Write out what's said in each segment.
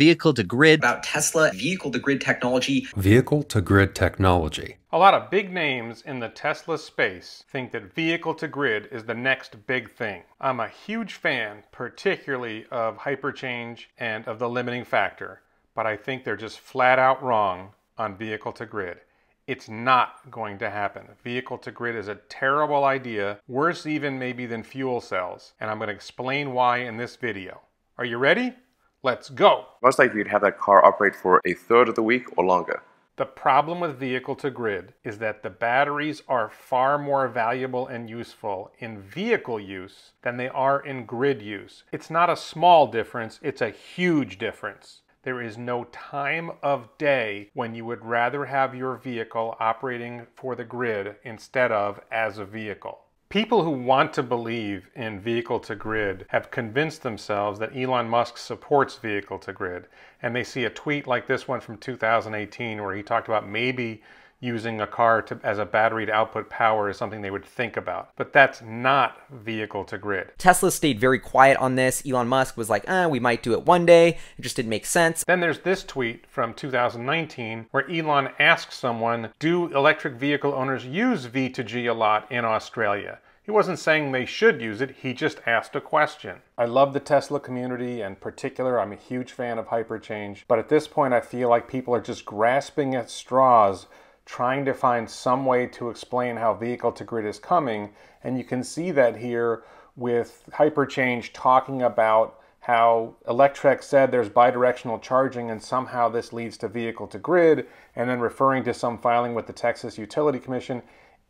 vehicle to grid. About Tesla vehicle to grid technology. Vehicle to grid technology. A lot of big names in the Tesla space think that vehicle to grid is the next big thing. I'm a huge fan, particularly of hyperchange and of the limiting factor, but I think they're just flat out wrong on vehicle to grid. It's not going to happen. Vehicle to grid is a terrible idea, worse even maybe than fuel cells, and I'm going to explain why in this video. Are you ready? Let's go. Most likely you'd have that car operate for a third of the week or longer. The problem with vehicle to grid is that the batteries are far more valuable and useful in vehicle use than they are in grid use. It's not a small difference, it's a huge difference. There is no time of day when you would rather have your vehicle operating for the grid instead of as a vehicle. People who want to believe in vehicle to grid have convinced themselves that Elon Musk supports vehicle to grid. And they see a tweet like this one from 2018 where he talked about maybe using a car to, as a battery to output power is something they would think about. But that's not vehicle to grid. Tesla stayed very quiet on this. Elon Musk was like, eh, we might do it one day. It just didn't make sense. Then there's this tweet from 2019 where Elon asks someone, do electric vehicle owners use V2G a lot in Australia? He wasn't saying they should use it, he just asked a question. I love the Tesla community and particular, I'm a huge fan of Hyperchange, but at this point I feel like people are just grasping at straws trying to find some way to explain how vehicle to grid is coming. And you can see that here with Hyperchange talking about how Electrek said there's bidirectional charging and somehow this leads to vehicle to grid, and then referring to some filing with the Texas Utility Commission.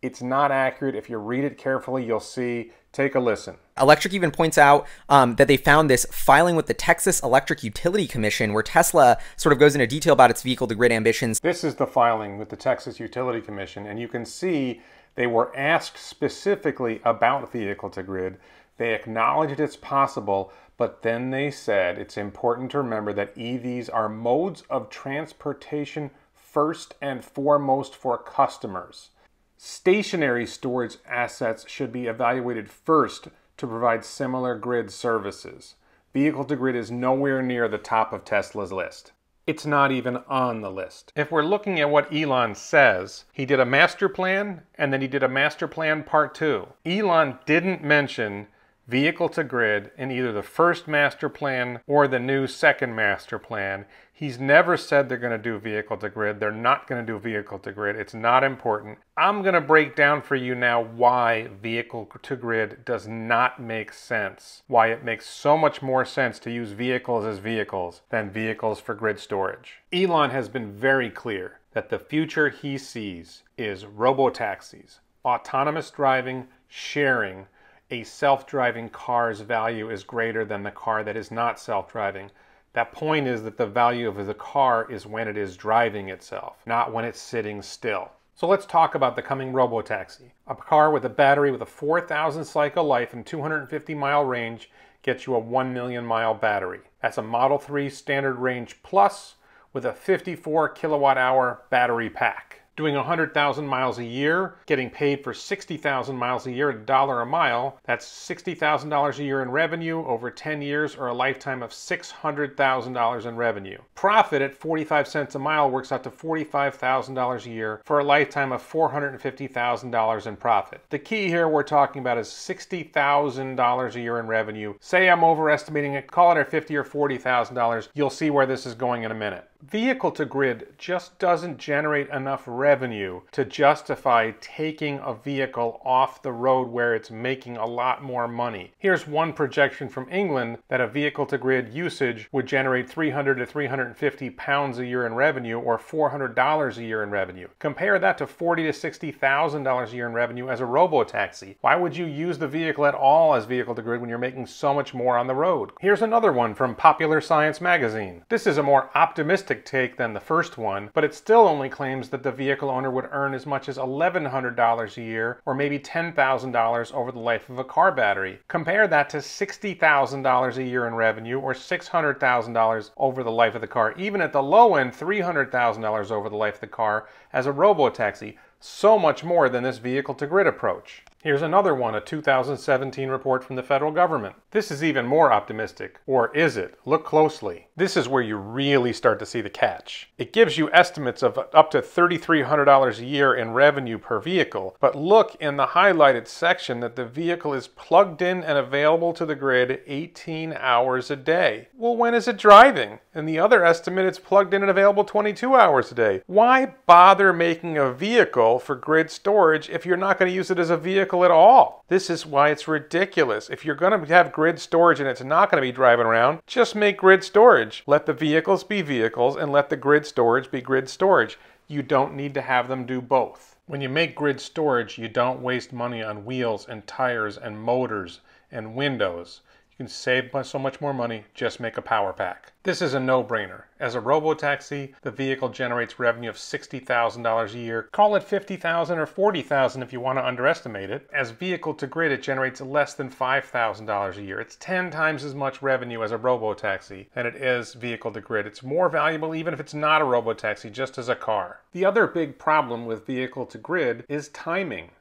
It's not accurate. If you read it carefully, you'll see Take a listen. Electric even points out um, that they found this filing with the Texas Electric Utility Commission, where Tesla sort of goes into detail about its vehicle to grid ambitions. This is the filing with the Texas Utility Commission, and you can see they were asked specifically about vehicle to grid. They acknowledged it's possible, but then they said it's important to remember that EVs are modes of transportation first and foremost for customers. Stationary storage assets should be evaluated first to provide similar grid services. Vehicle to grid is nowhere near the top of Tesla's list. It's not even on the list. If we're looking at what Elon says, he did a master plan and then he did a master plan part two. Elon didn't mention vehicle to grid in either the first master plan or the new second master plan. He's never said they're going to do vehicle to grid. They're not going to do vehicle to grid. It's not important. I'm going to break down for you now why vehicle to grid does not make sense. Why it makes so much more sense to use vehicles as vehicles than vehicles for grid storage. Elon has been very clear that the future he sees is robo taxis, autonomous driving, sharing. A self-driving car's value is greater than the car that is not self-driving. That point is that the value of the car is when it is driving itself, not when it's sitting still. So let's talk about the coming robotaxi. A car with a battery with a 4,000 cycle life and 250 mile range gets you a 1 million mile battery. That's a Model 3 Standard Range Plus with a 54 kilowatt hour battery pack doing 100,000 miles a year, getting paid for 60,000 miles a year at a dollar a mile, that's $60,000 a year in revenue over 10 years or a lifetime of $600,000 in revenue. Profit at 45 cents a mile works out to $45,000 a year for a lifetime of $450,000 in profit. The key here we're talking about is $60,000 a year in revenue. Say I'm overestimating it, call it at 50 or $40,000. You'll see where this is going in a minute vehicle to grid just doesn't generate enough revenue to justify taking a vehicle off the road where it's making a lot more money. Here's one projection from England that a vehicle to grid usage would generate 300 to 350 pounds a year in revenue or $400 a year in revenue. Compare that to 40 to 60,000 dollars a year in revenue as a robo taxi. Why would you use the vehicle at all as vehicle to grid when you're making so much more on the road? Here's another one from Popular Science magazine. This is a more optimistic take than the first one, but it still only claims that the vehicle owner would earn as much as $1,100 a year or maybe $10,000 over the life of a car battery. Compare that to $60,000 a year in revenue or $600,000 over the life of the car. Even at the low end, $300,000 over the life of the car as a robo taxi so much more than this vehicle to grid approach. Here's another one, a 2017 report from the federal government. This is even more optimistic. Or is it? Look closely. This is where you really start to see the catch. It gives you estimates of up to $3,300 a year in revenue per vehicle, but look in the highlighted section that the vehicle is plugged in and available to the grid 18 hours a day. Well, when is it driving? And the other estimate, it's plugged in and available 22 hours a day. Why bother making a vehicle for grid storage if you're not going to use it as a vehicle at all. This is why it's ridiculous. If you're going to have grid storage and it's not going to be driving around, just make grid storage. Let the vehicles be vehicles and let the grid storage be grid storage. You don't need to have them do both. When you make grid storage, you don't waste money on wheels and tires and motors and windows. You can save so much more money, just make a power pack. This is a no-brainer. As a robo-taxi, the vehicle generates revenue of $60,000 a year. Call it 50,000 dollars or 40,000 dollars if you want to underestimate it. As vehicle to grid, it generates less than $5,000 a year. It's 10 times as much revenue as a robo-taxi than it is vehicle to grid. It's more valuable even if it's not a robo-taxi, just as a car. The other big problem with vehicle to grid is timing.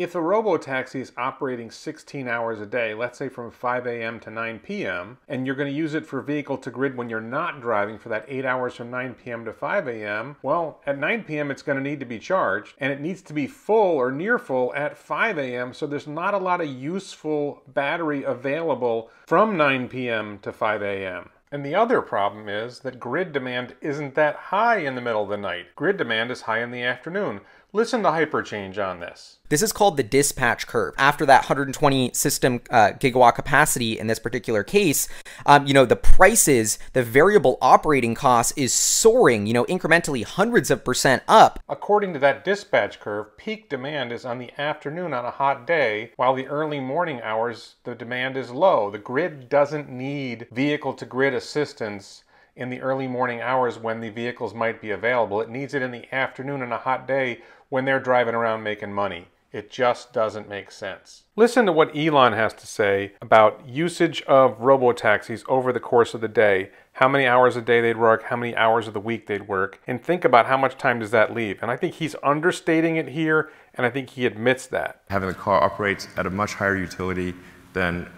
If a robo-taxi is operating 16 hours a day, let's say from 5 a.m. to 9 p.m., and you're going to use it for vehicle to grid when you're not driving for that 8 hours from 9 p.m. to 5 a.m., well, at 9 p.m. it's going to need to be charged, and it needs to be full or near full at 5 a.m., so there's not a lot of useful battery available from 9 p.m. to 5 a.m. And the other problem is that grid demand isn't that high in the middle of the night. Grid demand is high in the afternoon. Listen to Hyperchange on this. This is called the dispatch curve. After that 120 system uh, gigawatt capacity in this particular case, um, you know, the prices, the variable operating cost is soaring, you know, incrementally hundreds of percent up. According to that dispatch curve, peak demand is on the afternoon on a hot day, while the early morning hours, the demand is low. The grid doesn't need vehicle to grid assistance in the early morning hours when the vehicles might be available. It needs it in the afternoon on a hot day when they're driving around making money. It just doesn't make sense. Listen to what Elon has to say about usage of robo-taxis over the course of the day, how many hours a day they'd work, how many hours of the week they'd work, and think about how much time does that leave. And I think he's understating it here, and I think he admits that. Having the car operates at a much higher utility than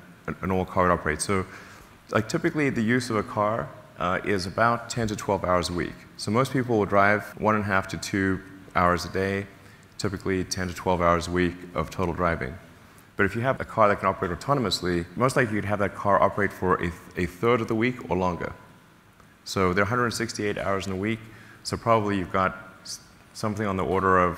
an old car would operate. So like typically the use of a car uh, is about 10 to 12 hours a week. So most people will drive one and a half to two hours a day, typically 10 to 12 hours a week of total driving. But if you have a car that can operate autonomously, most likely you'd have that car operate for a, th a third of the week or longer. So there are 168 hours in a week, so probably you've got something on the order of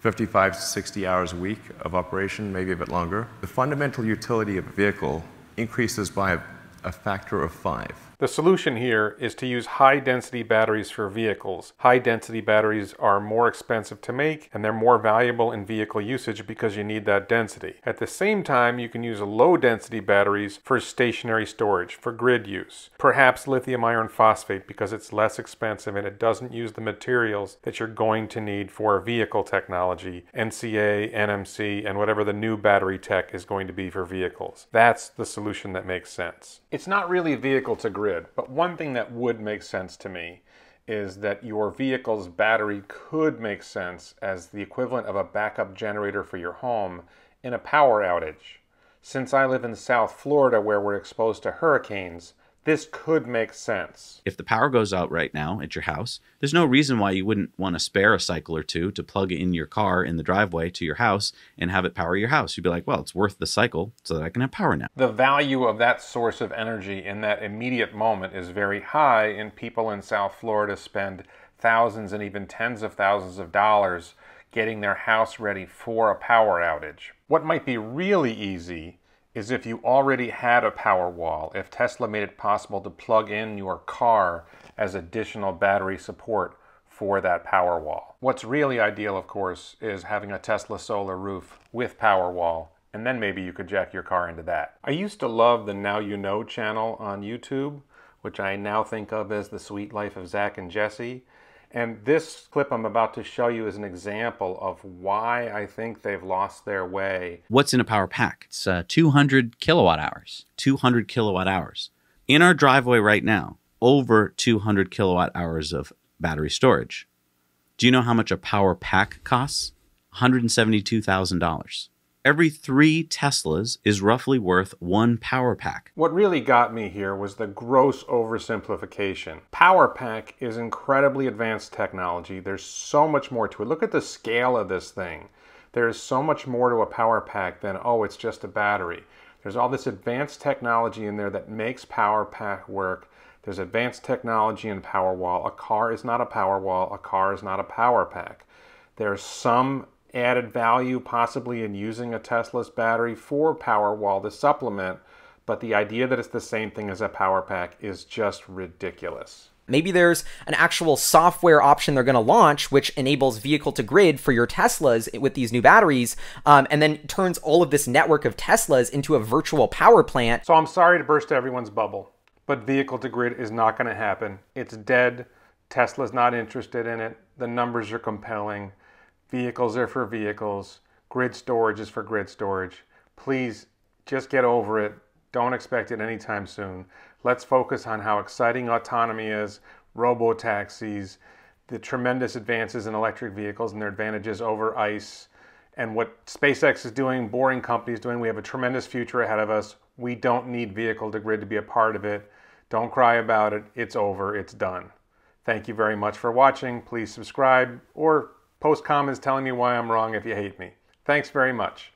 55 to 60 hours a week of operation, maybe a bit longer. The fundamental utility of a vehicle increases by a, a factor of five. The solution here is to use high density batteries for vehicles. High density batteries are more expensive to make and they're more valuable in vehicle usage because you need that density. At the same time, you can use low density batteries for stationary storage, for grid use. Perhaps lithium iron phosphate because it's less expensive and it doesn't use the materials that you're going to need for vehicle technology, NCA, NMC, and whatever the new battery tech is going to be for vehicles. That's the solution that makes sense. It's not really vehicle to grid grid. But one thing that would make sense to me is that your vehicle's battery could make sense as the equivalent of a backup generator for your home in a power outage. Since I live in South Florida where we're exposed to hurricanes, this could make sense. If the power goes out right now at your house, there's no reason why you wouldn't want to spare a cycle or two to plug in your car in the driveway to your house and have it power your house. You'd be like, well, it's worth the cycle so that I can have power now. The value of that source of energy in that immediate moment is very high, and people in South Florida spend thousands and even tens of thousands of dollars getting their house ready for a power outage. What might be really easy is if you already had a power wall, if Tesla made it possible to plug in your car as additional battery support for that power wall. What's really ideal, of course, is having a Tesla solar roof with power wall, and then maybe you could jack your car into that. I used to love the Now You Know channel on YouTube, which I now think of as the Sweet Life of Zach and Jesse. And this clip I'm about to show you is an example of why I think they've lost their way. What's in a power pack? It's uh, 200 kilowatt hours. 200 kilowatt hours. In our driveway right now, over 200 kilowatt hours of battery storage. Do you know how much a power pack costs? $172,000 every three Teslas is roughly worth one power pack. What really got me here was the gross oversimplification. Power pack is incredibly advanced technology. There's so much more to it. Look at the scale of this thing. There is so much more to a power pack than, oh, it's just a battery. There's all this advanced technology in there that makes power pack work. There's advanced technology in Powerwall. A car is not a Powerwall. A car is not a power pack. There's some added value possibly in using a Tesla's battery for power wall to supplement, but the idea that it's the same thing as a power pack is just ridiculous. Maybe there's an actual software option they're going to launch, which enables vehicle to grid for your Teslas with these new batteries, um, and then turns all of this network of Teslas into a virtual power plant. So I'm sorry to burst everyone's bubble, but vehicle to grid is not going to happen. It's dead. Tesla's not interested in it. The numbers are compelling. Vehicles are for vehicles. Grid storage is for grid storage. Please just get over it. Don't expect it anytime soon. Let's focus on how exciting autonomy is, robo taxis, the tremendous advances in electric vehicles and their advantages over ICE, and what SpaceX is doing, Boring Company is doing. We have a tremendous future ahead of us. We don't need vehicle to grid to be a part of it. Don't cry about it. It's over. It's done. Thank you very much for watching. Please subscribe or Post comments telling me why I'm wrong if you hate me. Thanks very much.